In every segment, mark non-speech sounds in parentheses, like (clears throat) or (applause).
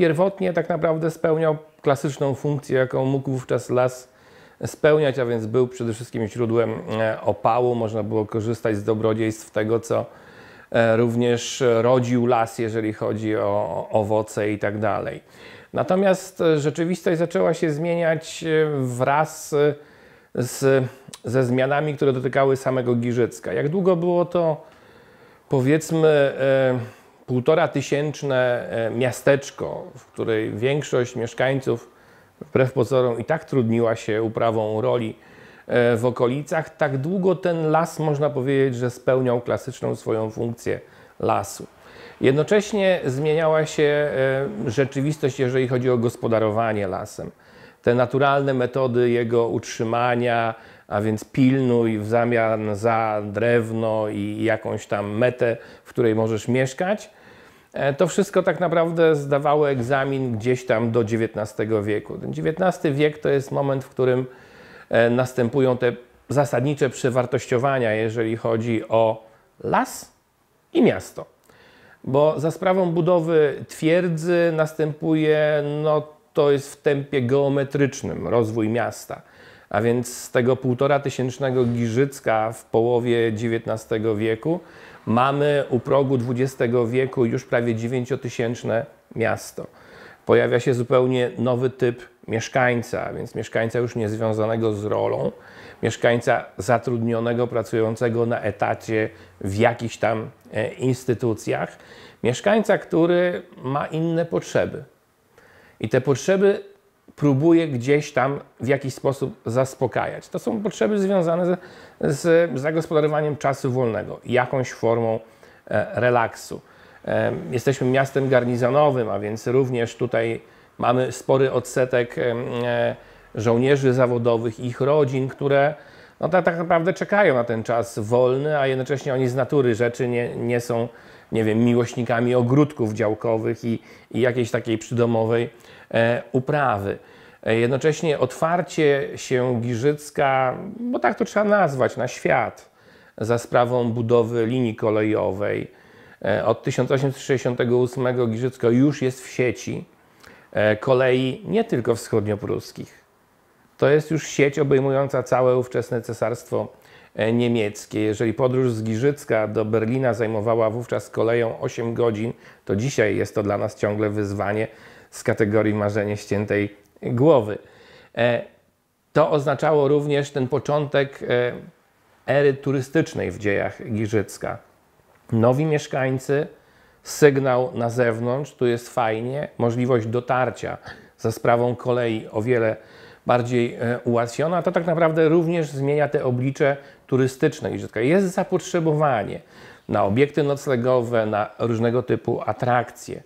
pierwotnie tak naprawdę spełniał klasyczną funkcję, jaką mógł wówczas las spełniać, a więc był przede wszystkim źródłem e, opału. Można było korzystać z dobrodziejstw tego, co e, również rodził las, jeżeli chodzi o owoce i tak dalej. Natomiast e, rzeczywistość zaczęła się zmieniać wraz z, ze zmianami, które dotykały samego Giżycka. Jak długo było to, powiedzmy, półtora tysięczne e, miasteczko, w której większość mieszkańców wbrew pozorom i tak trudniła się uprawą roli e, w okolicach, tak długo ten las można powiedzieć, że spełniał klasyczną swoją funkcję lasu. Jednocześnie zmieniała się e, rzeczywistość, jeżeli chodzi o gospodarowanie lasem. Te naturalne metody jego utrzymania, a więc pilnuj w zamian za drewno i jakąś tam metę, w której możesz mieszkać, E, to wszystko tak naprawdę zdawało egzamin gdzieś tam do XIX wieku. Ten XIX wiek to jest moment, w którym e, następują te zasadnicze przewartościowania, jeżeli chodzi o las i miasto. Bo za sprawą budowy twierdzy następuje, no to jest w tempie geometrycznym rozwój miasta. A więc z tego półtora tysięcznego Giżycka w połowie XIX wieku mamy u progu XX wieku już prawie dziewięciotysięczne miasto. Pojawia się zupełnie nowy typ mieszkańca, więc mieszkańca już niezwiązanego z rolą, mieszkańca zatrudnionego, pracującego na etacie w jakichś tam e, instytucjach, mieszkańca, który ma inne potrzeby. I te potrzeby próbuje gdzieś tam w jakiś sposób zaspokajać. To są potrzeby związane z, z zagospodarowaniem czasu wolnego, jakąś formą e, relaksu. E, jesteśmy miastem garnizonowym, a więc również tutaj mamy spory odsetek e, żołnierzy zawodowych i ich rodzin, które no, tak, tak naprawdę czekają na ten czas wolny, a jednocześnie oni z natury rzeczy nie, nie są nie wiem, miłośnikami ogródków działkowych i, i jakiejś takiej przydomowej e, uprawy. E, jednocześnie otwarcie się Giżycka, bo tak to trzeba nazwać, na świat za sprawą budowy linii kolejowej. E, od 1868 Giżycko już jest w sieci e, kolei nie tylko wschodniopruskich. To jest już sieć obejmująca całe ówczesne cesarstwo E, niemieckie. Jeżeli podróż z Giżycka do Berlina zajmowała wówczas koleją 8 godzin, to dzisiaj jest to dla nas ciągle wyzwanie z kategorii marzenie ściętej głowy. E, to oznaczało również ten początek e, ery turystycznej w dziejach Giżycka. Nowi mieszkańcy, sygnał na zewnątrz, tu jest fajnie, możliwość dotarcia za sprawą kolei o wiele bardziej ułatwiona, to tak naprawdę również zmienia te oblicze turystyczne Jest zapotrzebowanie na obiekty noclegowe, na różnego typu atrakcje.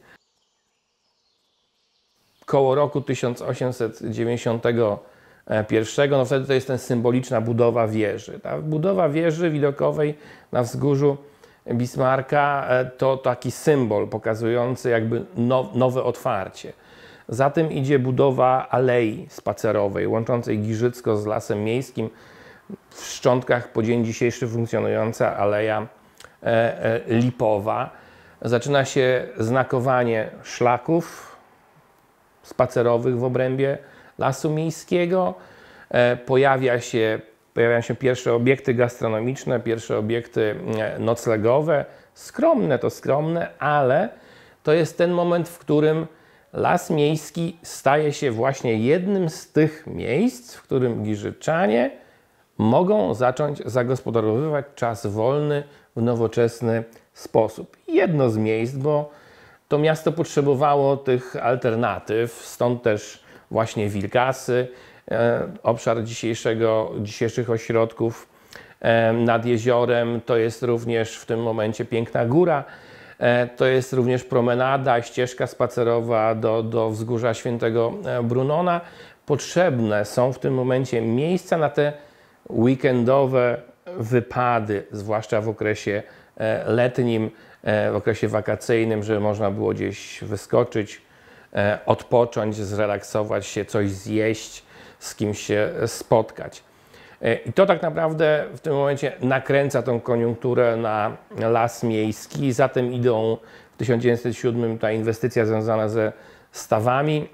Koło roku 1891, no wtedy to jest ten symboliczna budowa wieży. Ta budowa wieży widokowej na wzgórzu Bismarka e, to taki symbol pokazujący jakby nowe otwarcie. Za tym idzie budowa alei spacerowej łączącej Giżycko z Lasem Miejskim, w szczątkach po dzień dzisiejszy funkcjonująca aleja e, e, lipowa. Zaczyna się znakowanie szlaków spacerowych w obrębie lasu miejskiego. E, pojawia się, pojawiają się pierwsze obiekty gastronomiczne, pierwsze obiekty noclegowe. Skromne to skromne, ale to jest ten moment, w którym las miejski staje się właśnie jednym z tych miejsc, w którym Giżyczanie mogą zacząć zagospodarowywać czas wolny w nowoczesny sposób. Jedno z miejsc, bo to miasto potrzebowało tych alternatyw, stąd też właśnie Wilkasy, e, obszar dzisiejszego, dzisiejszych ośrodków e, nad jeziorem, to jest również w tym momencie piękna góra, e, to jest również promenada, ścieżka spacerowa do, do wzgórza świętego Brunona. Potrzebne są w tym momencie miejsca na te weekendowe wypady, zwłaszcza w okresie e, letnim, e, w okresie wakacyjnym, żeby można było gdzieś wyskoczyć, e, odpocząć, zrelaksować się, coś zjeść, z kimś się spotkać. I to tak naprawdę w tym momencie nakręca tą koniunkturę na las miejski, za tym idą w 1907 ta inwestycja związana ze stawami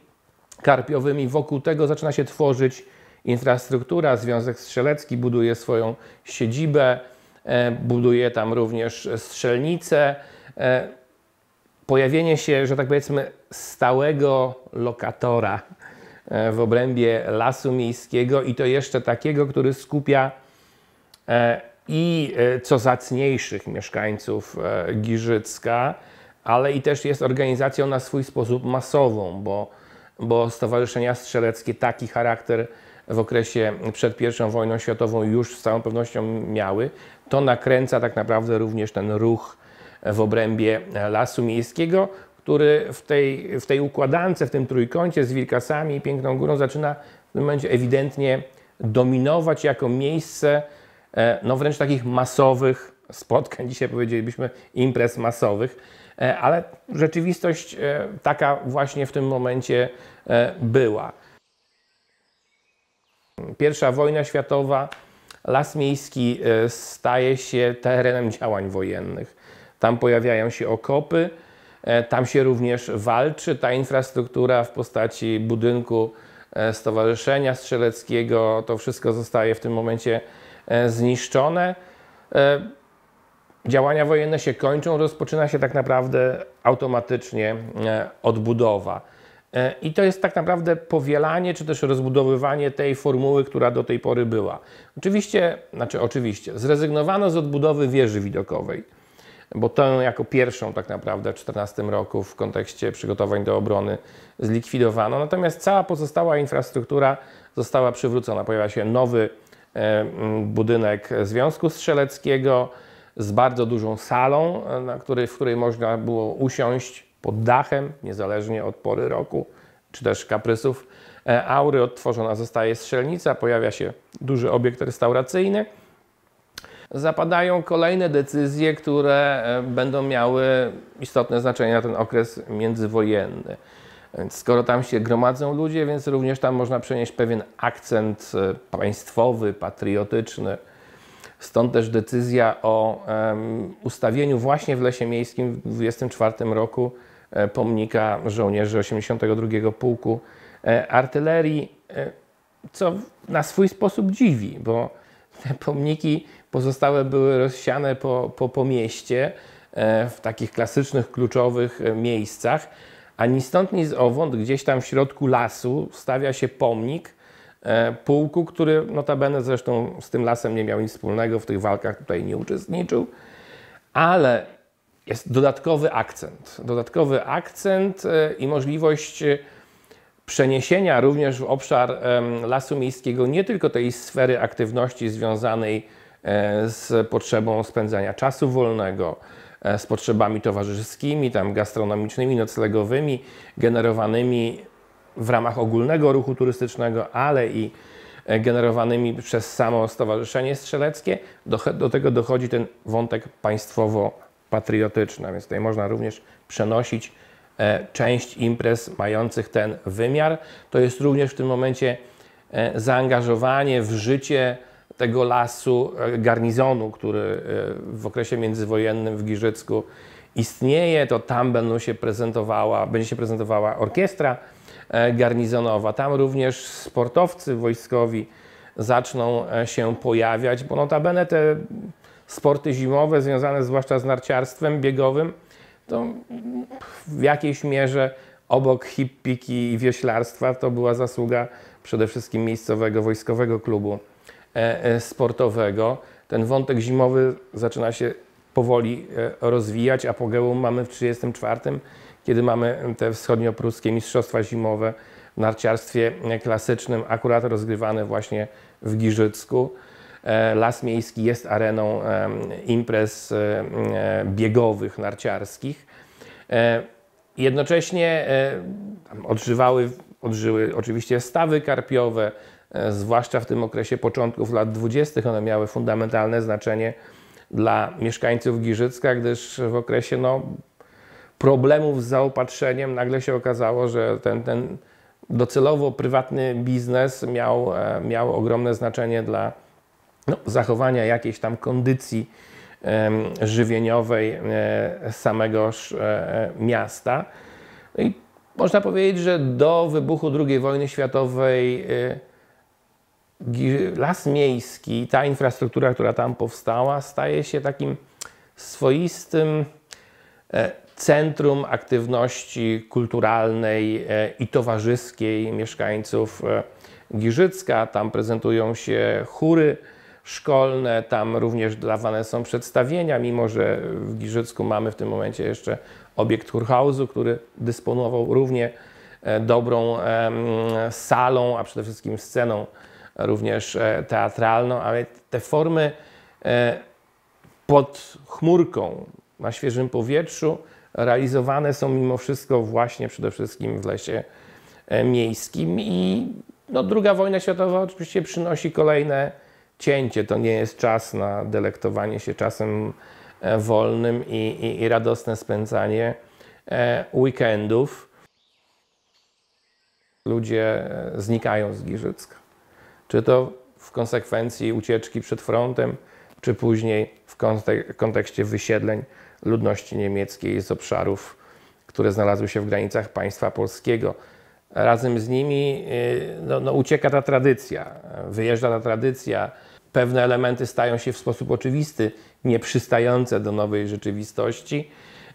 karpiowymi. Wokół tego zaczyna się tworzyć infrastruktura. Związek Strzelecki buduje swoją siedzibę, e, buduje tam również strzelnicę. E, pojawienie się, że tak powiedzmy, stałego lokatora e, w obrębie lasu miejskiego i to jeszcze takiego, który skupia i co zacniejszych mieszkańców Giżycka, ale i też jest organizacją na swój sposób masową, bo, bo stowarzyszenia strzeleckie taki charakter w okresie przed I wojną światową już z całą pewnością miały, to nakręca tak naprawdę również ten ruch w obrębie lasu miejskiego, który w tej, w tej układance, w tym trójkącie z Wilkasami i Piękną Górą zaczyna w tym momencie ewidentnie dominować jako miejsce e, no wręcz takich masowych spotkań, dzisiaj powiedzielibyśmy imprez masowych, e, ale rzeczywistość e, taka właśnie w tym momencie była. Pierwsza wojna światowa, Las Miejski e, staje się terenem działań wojennych. Tam pojawiają się okopy, e, tam się również walczy. Ta infrastruktura w postaci budynku e, Stowarzyszenia Strzeleckiego, to wszystko zostaje w tym momencie zniszczone. Działania wojenne się kończą, rozpoczyna się tak naprawdę automatycznie odbudowa. E, I to jest tak naprawdę powielanie czy też rozbudowywanie tej formuły, która do tej pory była. Oczywiście, znaczy oczywiście, zrezygnowano z odbudowy wieży widokowej, bo tę jako pierwszą tak naprawdę w 2014 roku w kontekście przygotowań do obrony zlikwidowano. Natomiast cała pozostała infrastruktura została przywrócona. Pojawia się nowy e, budynek Związku Strzeleckiego z bardzo dużą salą, e, na której, w której można było usiąść pod dachem, niezależnie od pory roku czy też kaprysów e, aury, odtworzona zostaje strzelnica, pojawia się duży obiekt restauracyjny. Zapadają kolejne decyzje, które e, będą miały istotne znaczenie na ten okres międzywojenny. Skoro tam się gromadzą ludzie, więc również tam można przenieść pewien akcent e, państwowy, patriotyczny. Stąd też decyzja o um, ustawieniu właśnie w Lesie Miejskim w 24 roku E, pomnika żołnierzy 82 Pułku e, Artylerii, e, co na swój sposób dziwi, bo te pomniki pozostałe były rozsiane po, po, po mieście w takich klasycznych, kluczowych miejscach, a ni stąd, ni z owąd, gdzieś tam w środku lasu stawia się pomnik pułku, który notabene zresztą z tym lasem nie miał nic wspólnego, w tych walkach tutaj nie uczestniczył, ale jest dodatkowy akcent. Dodatkowy akcent e, i możliwość e, przeniesienia również w obszar lasu miejskiego nie tylko tej sfery aktywności związanej e, z potrzebą spędzania czasu wolnego, z potrzebami towarzyskimi, tam gastronomicznymi, noclegowymi, generowanymi w ramach ogólnego ruchu turystycznego, ale i generowanymi przez samo Stowarzyszenie Strzeleckie. Do, do tego dochodzi ten wątek państwowo patriotyczna, więc tutaj można również przenosić e, część imprez mających ten wymiar. To jest również w tym momencie e, zaangażowanie w życie tego lasu e, garnizonu, który w okresie międzywojennym w Giżycku istnieje, to tam będą się prezentowała, będzie się prezentowała orkiestra garnizonowa. Tam również sportowcy wojskowi zaczną się pojawiać, bo notabene te sporty zimowe związane zwłaszcza z narciarstwem biegowym, to w jakiejś mierze obok hippiki i wioślarstwa to była zasługa przede wszystkim miejscowego wojskowego klubu e, e, sportowego. Ten wątek zimowy zaczyna się powoli e, rozwijać. Apogeum mamy w 1934, kiedy mamy te wschodniopruskie mistrzostwa zimowe w narciarstwie klasycznym, akurat rozgrywane właśnie w Giżycku. E, Las Miejski jest areną imprez e, e, biegowych, narciarskich. Jednocześnie odżywały, odżyły oczywiście stawy karpiowe, zwłaszcza w tym okresie początków lat 20. One miały fundamentalne znaczenie dla mieszkańców Giżycka, gdyż w okresie no, problemów z zaopatrzeniem nagle się okazało, że ten, ten docelowo prywatny biznes miał, miał ogromne znaczenie dla no, zachowania jakiejś tam kondycji żywieniowej e, samegoż e, miasta. No i można powiedzieć, że do wybuchu II wojny światowej e, las miejski, ta infrastruktura, która tam powstała, staje się takim swoistym centrum aktywności kulturalnej i towarzyskiej mieszkańców Giżycka. Tam prezentują się chóry szkolne, tam również dawane są przedstawienia, mimo że w Giżycku mamy w tym momencie jeszcze obiekt Kurhausu, który dysponował równie e, dobrą salą, a przede wszystkim sceną również e, teatralną, ale te formy e, pod chmurką, na świeżym powietrzu, realizowane są mimo wszystko właśnie przede wszystkim w lesie miejskim i no, druga wojna światowa oczywiście przynosi kolejne cięcie, to nie jest czas na delektowanie się czasem e, wolnym i, i, i radosne spędzanie e, weekendów. Ludzie e, znikają z Giżycka. Czy to w konsekwencji ucieczki przed frontem, czy później w kontekście wysiedleń ludności niemieckiej z obszarów, które znalazły się w granicach państwa polskiego. Razem z nimi no, no, ucieka ta tradycja, wyjeżdża ta tradycja, Pewne elementy stają się w sposób oczywisty nieprzystające do nowej rzeczywistości,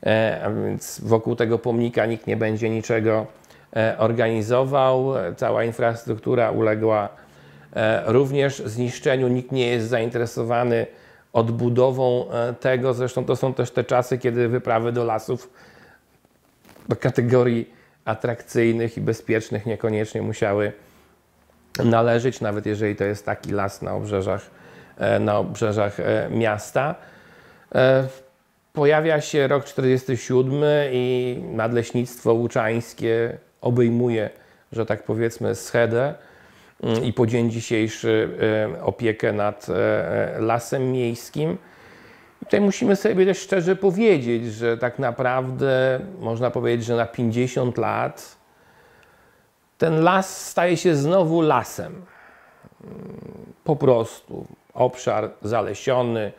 e, a więc wokół tego pomnika nikt nie będzie niczego e, organizował, e, cała infrastruktura uległa również zniszczeniu, nikt nie jest zainteresowany odbudową tego. Zresztą to są też te czasy, kiedy wyprawy do lasów do kategorii atrakcyjnych i bezpiecznych niekoniecznie musiały należeć, nawet jeżeli to jest taki las na obrzeżach, e, na obrzeżach e, miasta. E, pojawia się rok 47 i nadleśnictwo łuczańskie obejmuje, że tak powiedzmy, schedę mm, i po dzień dzisiejszy opiekę nad lasem miejskim. I tutaj musimy sobie też szczerze powiedzieć, że tak naprawdę można powiedzieć, że na 50 lat ten las staje się znowu lasem. Po prostu obszar zalesiony,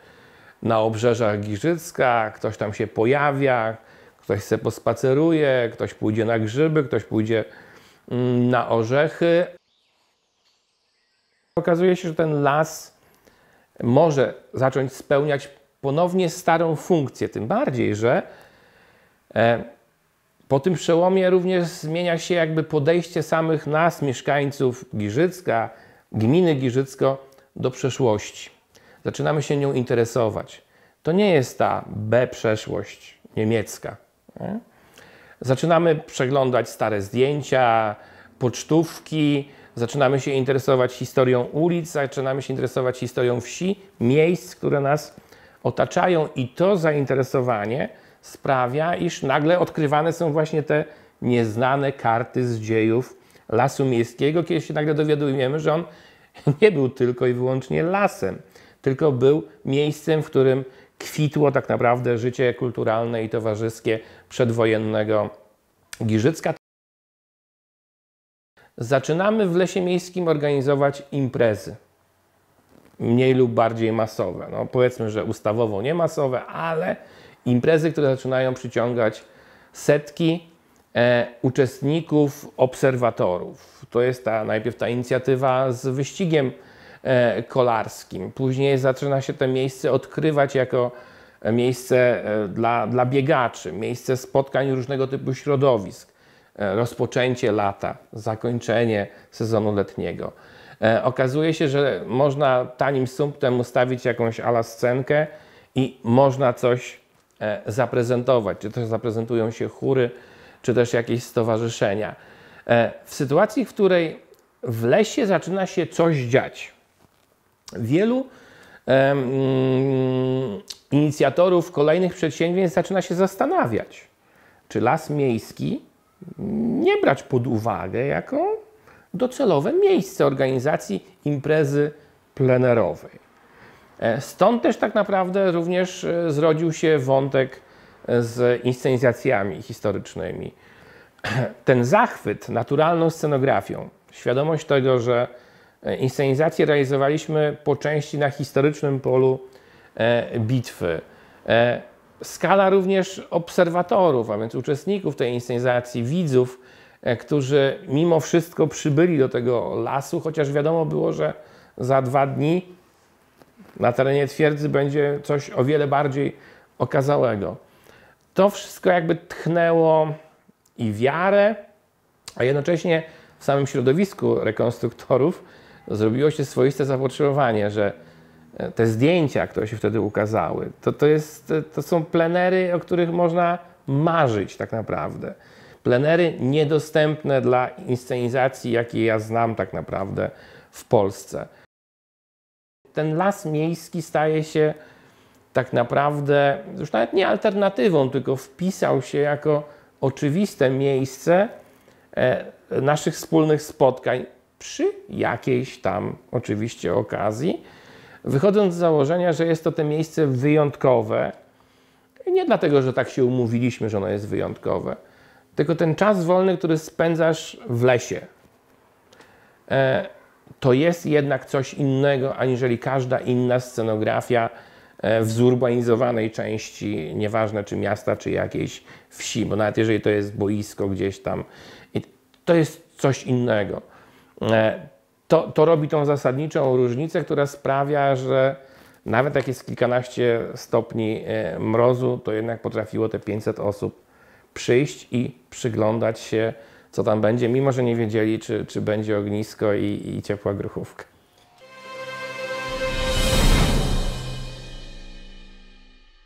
na obrzeżach Giżycka, ktoś tam się pojawia, ktoś se pospaceruje, ktoś pójdzie na grzyby, ktoś pójdzie mm, na orzechy. Okazuje się, że ten las może zacząć spełniać ponownie starą funkcję, tym bardziej, że e, po tym przełomie również zmienia się jakby podejście samych nas, mieszkańców Giżycka, gminy Giżycko do przeszłości. Zaczynamy się nią interesować. To nie jest ta B przeszłość niemiecka. Nie? Zaczynamy przeglądać stare zdjęcia, pocztówki, zaczynamy się interesować historią ulic, zaczynamy się interesować historią wsi, miejsc, które nas otaczają i to zainteresowanie sprawia, iż nagle odkrywane są właśnie te nieznane karty z dziejów lasu miejskiego, kiedy się nagle dowiadujemy, że on (laughs) nie był tylko i wyłącznie lasem, tylko był miejscem, w którym kwitło tak naprawdę życie kulturalne i towarzyskie przedwojennego Giżycka. Zaczynamy w Lesie Miejskim organizować imprezy. Mniej lub bardziej masowe. No powiedzmy, że ustawowo nie masowe, ale imprezy, które zaczynają przyciągać setki e, uczestników, obserwatorów. To jest ta, najpierw ta inicjatywa z wyścigiem e, kolarskim. Później zaczyna się to miejsce odkrywać jako e, miejsce e, dla, dla biegaczy, miejsce spotkań różnego typu środowisk, e, rozpoczęcie lata, zakończenie sezonu letniego. Okazuje się, że można tanim sumptem ustawić jakąś alascenkę i można coś E, zaprezentować, czy też zaprezentują się chóry, czy też jakieś stowarzyszenia. E, w sytuacji, w której w lesie zaczyna się coś dziać, wielu e, mm, inicjatorów kolejnych przedsięwzięć zaczyna się zastanawiać, czy las miejski nie brać pod uwagę jako docelowe miejsce organizacji imprezy plenerowej. E, stąd też tak naprawdę również e, zrodził się wątek e, z inscenizacjami historycznymi. (clears throat) Ten zachwyt naturalną scenografią, świadomość tego, że inscenizację realizowaliśmy po części na historycznym polu bitwy. Skala również obserwatorów, a więc uczestników tej inscenizacji, widzów, którzy mimo wszystko przybyli do tego lasu, chociaż wiadomo było, że za dwa dni na terenie twierdzy będzie coś o wiele bardziej okazałego. To wszystko jakby tchnęło i wiarę, a jednocześnie w samym środowisku rekonstruktorów zrobiło się swoiste zapotrzebowanie, że e, te zdjęcia, które się wtedy ukazały, to, to, jest, e, to są plenery, o których można marzyć tak naprawdę. Plenery niedostępne dla inscenizacji, jakie ja znam tak naprawdę w Polsce ten las miejski staje się tak naprawdę już nawet nie alternatywą, tylko wpisał się jako oczywiste miejsce e, naszych wspólnych spotkań przy jakiejś tam oczywiście okazji, wychodząc z założenia, że jest to te miejsce wyjątkowe. Nie dlatego, że tak się umówiliśmy, że ono jest wyjątkowe, tylko ten czas wolny, który spędzasz w lesie. E, to jest jednak coś innego, aniżeli każda inna scenografia e, w zurbanizowanej części, nieważne czy miasta, czy jakiejś wsi, bo nawet jeżeli to jest boisko gdzieś tam, to jest coś innego. E, to, to robi tą zasadniczą różnicę, która sprawia, że nawet jak jest kilkanaście stopni e, mrozu, to jednak potrafiło te 500 osób przyjść i przyglądać się co tam będzie, mimo że nie wiedzieli, czy, czy będzie ognisko i, i ciepła gruchówka.